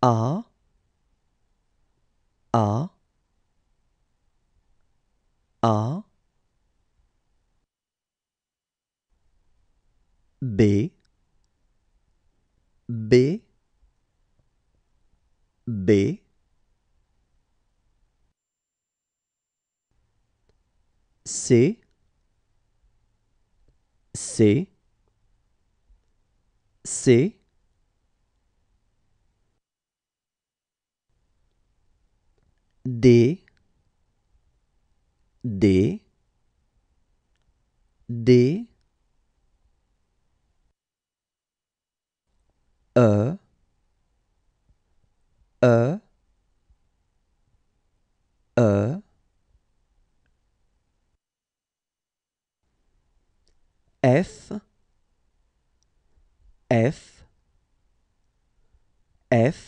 are D D D E E E F F F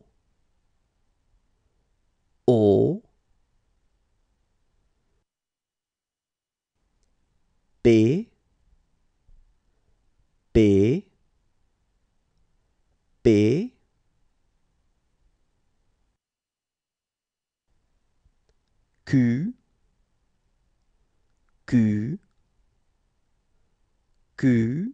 B B B Q Q Q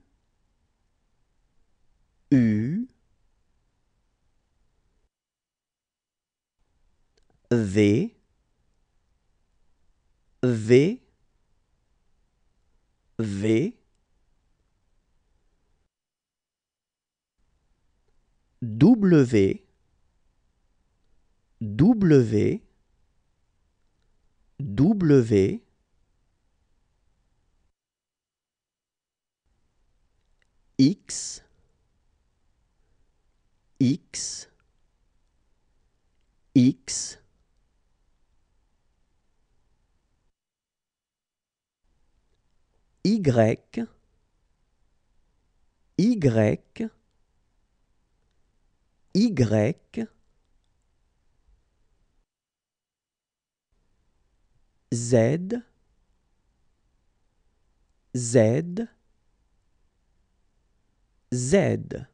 V V V W W W X X X Y, Y, Y, Z, Z, Z.